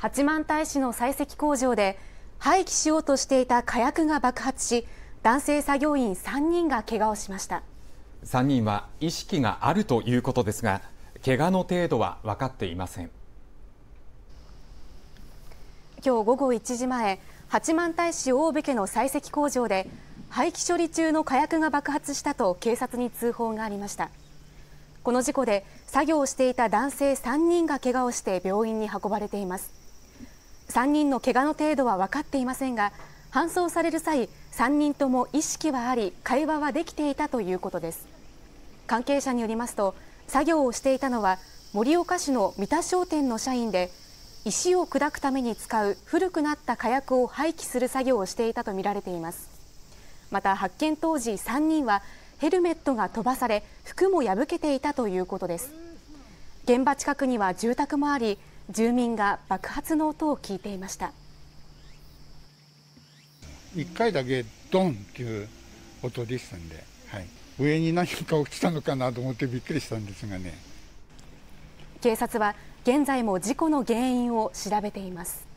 八幡平市の採石工場で廃棄しようとしていた火薬が爆発し男性作業員3人がけがをしました3人は意識があるということですが怪我の程度は分かっていません今日午後1時前八幡平市大部家の採石工場で廃棄処理中の火薬が爆発したと警察に通報がありましたこの事故で作業をしていた男性3人が怪我をして病院に運ばれています3人の怪我の程度は分かっていませんが搬送される際3人とも意識はあり会話はできていたということです関係者によりますと作業をしていたのは盛岡市の三田商店の社員で石を砕くために使う古くなった火薬を廃棄する作業をしていたとみられていますまた発見当時3人はヘルメットが飛ばされ服も破けていたということです現場近くには住宅もあり住民が爆発の音を聞いていました一回だけドンっていう音でしたんで、はい、上に何か起きたのかなと思ってびっくりしたんですがね警察は現在も事故の原因を調べています